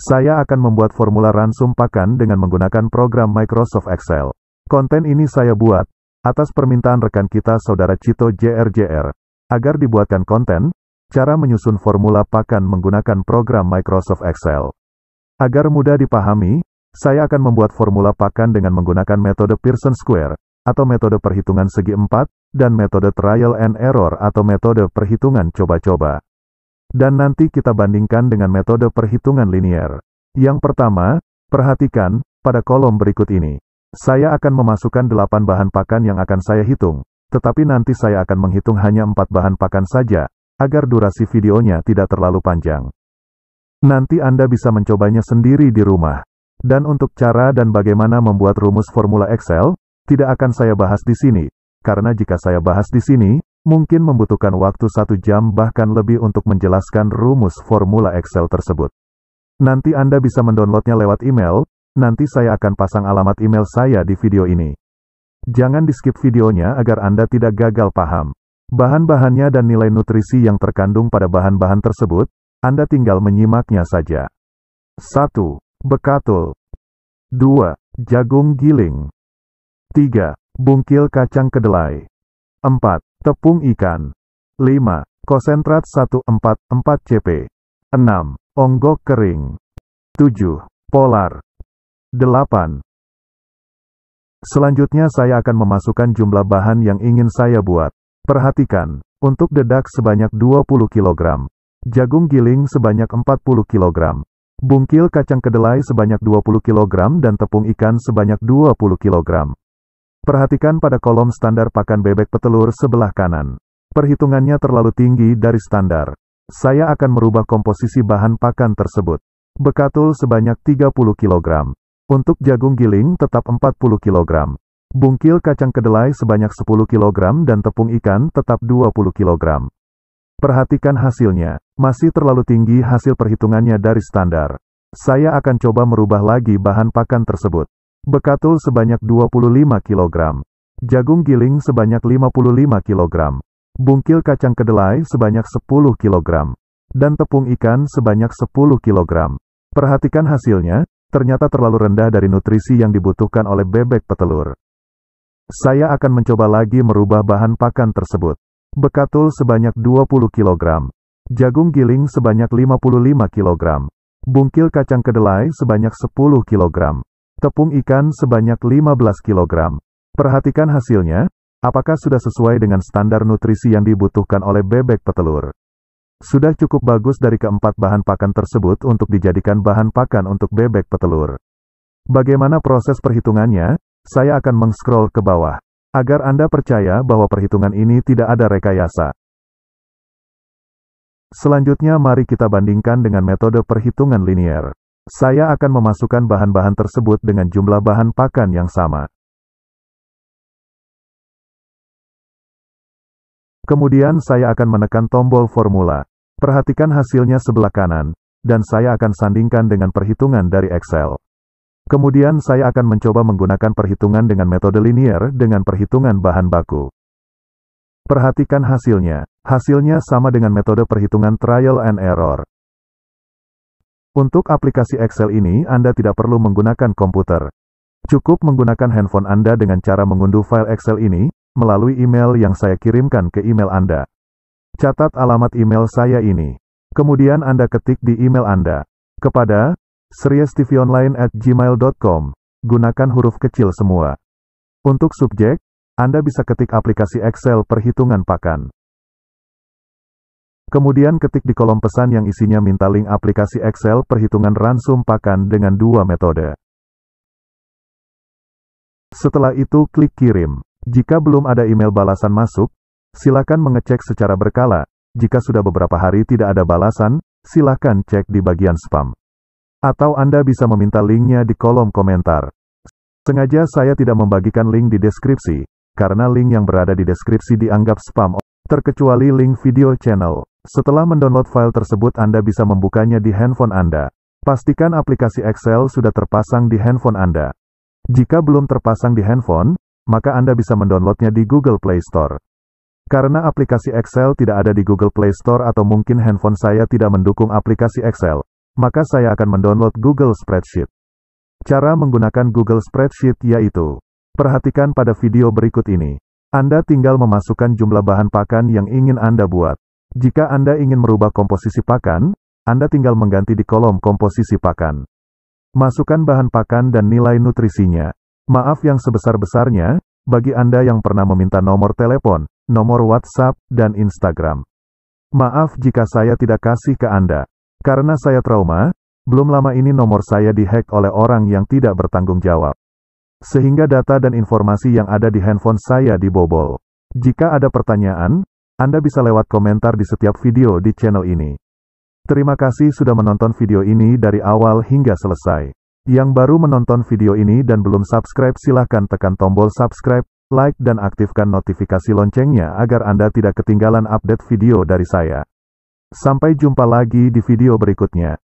Saya akan membuat formula ransum pakan dengan menggunakan program Microsoft Excel. Konten ini saya buat, atas permintaan rekan kita saudara Cito JRJR. Agar dibuatkan konten, cara menyusun formula pakan menggunakan program Microsoft Excel. Agar mudah dipahami, saya akan membuat formula pakan dengan menggunakan metode Pearson Square, atau metode perhitungan segi empat, dan metode trial and error atau metode perhitungan coba-coba. Dan nanti kita bandingkan dengan metode perhitungan linier. Yang pertama, perhatikan, pada kolom berikut ini. Saya akan memasukkan 8 bahan pakan yang akan saya hitung, tetapi nanti saya akan menghitung hanya 4 bahan pakan saja, agar durasi videonya tidak terlalu panjang. Nanti Anda bisa mencobanya sendiri di rumah. Dan untuk cara dan bagaimana membuat rumus formula Excel, tidak akan saya bahas di sini, karena jika saya bahas di sini, mungkin membutuhkan waktu satu jam bahkan lebih untuk menjelaskan rumus formula Excel tersebut. Nanti Anda bisa mendownloadnya lewat email, nanti saya akan pasang alamat email saya di video ini. Jangan di-skip videonya agar Anda tidak gagal paham. Bahan-bahannya dan nilai nutrisi yang terkandung pada bahan-bahan tersebut, Anda tinggal menyimaknya saja. 1. Bekatul 2. Jagung giling 3. Bungkil kacang kedelai 4. Tepung ikan. 5. Konsentrat 144 CP. 6. Onggok kering. 7. Polar. 8. Selanjutnya saya akan memasukkan jumlah bahan yang ingin saya buat. Perhatikan, untuk dedak sebanyak 20 kg, jagung giling sebanyak 40 kg, bungkil kacang kedelai sebanyak 20 kg dan tepung ikan sebanyak 20 kg. Perhatikan pada kolom standar pakan bebek petelur sebelah kanan. Perhitungannya terlalu tinggi dari standar. Saya akan merubah komposisi bahan pakan tersebut. Bekatul sebanyak 30 kg. Untuk jagung giling tetap 40 kg. Bungkil kacang kedelai sebanyak 10 kg dan tepung ikan tetap 20 kg. Perhatikan hasilnya. Masih terlalu tinggi hasil perhitungannya dari standar. Saya akan coba merubah lagi bahan pakan tersebut. Bekatul sebanyak 25 kg. Jagung giling sebanyak 55 kg. Bungkil kacang kedelai sebanyak 10 kg. Dan tepung ikan sebanyak 10 kg. Perhatikan hasilnya, ternyata terlalu rendah dari nutrisi yang dibutuhkan oleh bebek petelur. Saya akan mencoba lagi merubah bahan pakan tersebut. Bekatul sebanyak 20 kg. Jagung giling sebanyak 55 kg. Bungkil kacang kedelai sebanyak 10 kg Tepung ikan sebanyak 15 kg. Perhatikan hasilnya, apakah sudah sesuai dengan standar nutrisi yang dibutuhkan oleh bebek petelur. Sudah cukup bagus dari keempat bahan pakan tersebut untuk dijadikan bahan pakan untuk bebek petelur. Bagaimana proses perhitungannya? Saya akan mengscroll ke bawah. Agar Anda percaya bahwa perhitungan ini tidak ada rekayasa. Selanjutnya mari kita bandingkan dengan metode perhitungan linier. Saya akan memasukkan bahan-bahan tersebut dengan jumlah bahan pakan yang sama. Kemudian saya akan menekan tombol formula. Perhatikan hasilnya sebelah kanan, dan saya akan sandingkan dengan perhitungan dari Excel. Kemudian saya akan mencoba menggunakan perhitungan dengan metode linier dengan perhitungan bahan baku. Perhatikan hasilnya. Hasilnya sama dengan metode perhitungan trial and error. Untuk aplikasi Excel ini Anda tidak perlu menggunakan komputer. Cukup menggunakan handphone Anda dengan cara mengunduh file Excel ini, melalui email yang saya kirimkan ke email Anda. Catat alamat email saya ini. Kemudian Anda ketik di email Anda. Kepada seriestvonline gmail.com. Gunakan huruf kecil semua. Untuk subjek, Anda bisa ketik aplikasi Excel perhitungan pakan. Kemudian ketik di kolom pesan yang isinya minta link aplikasi Excel perhitungan ransum pakan dengan dua metode. Setelah itu klik kirim. Jika belum ada email balasan masuk, silakan mengecek secara berkala. Jika sudah beberapa hari tidak ada balasan, silakan cek di bagian spam. Atau Anda bisa meminta linknya di kolom komentar. Sengaja saya tidak membagikan link di deskripsi, karena link yang berada di deskripsi dianggap spam, terkecuali link video channel. Setelah mendownload file tersebut Anda bisa membukanya di handphone Anda. Pastikan aplikasi Excel sudah terpasang di handphone Anda. Jika belum terpasang di handphone, maka Anda bisa mendownloadnya di Google Play Store. Karena aplikasi Excel tidak ada di Google Play Store atau mungkin handphone saya tidak mendukung aplikasi Excel, maka saya akan mendownload Google Spreadsheet. Cara menggunakan Google Spreadsheet yaitu, perhatikan pada video berikut ini. Anda tinggal memasukkan jumlah bahan pakan yang ingin Anda buat. Jika Anda ingin merubah komposisi pakan, Anda tinggal mengganti di kolom komposisi pakan. Masukkan bahan pakan dan nilai nutrisinya. Maaf yang sebesar-besarnya, bagi Anda yang pernah meminta nomor telepon, nomor WhatsApp, dan Instagram. Maaf jika saya tidak kasih ke Anda. Karena saya trauma, belum lama ini nomor saya dihack oleh orang yang tidak bertanggung jawab. Sehingga data dan informasi yang ada di handphone saya dibobol. Jika ada pertanyaan, anda bisa lewat komentar di setiap video di channel ini. Terima kasih sudah menonton video ini dari awal hingga selesai. Yang baru menonton video ini dan belum subscribe silahkan tekan tombol subscribe, like dan aktifkan notifikasi loncengnya agar Anda tidak ketinggalan update video dari saya. Sampai jumpa lagi di video berikutnya.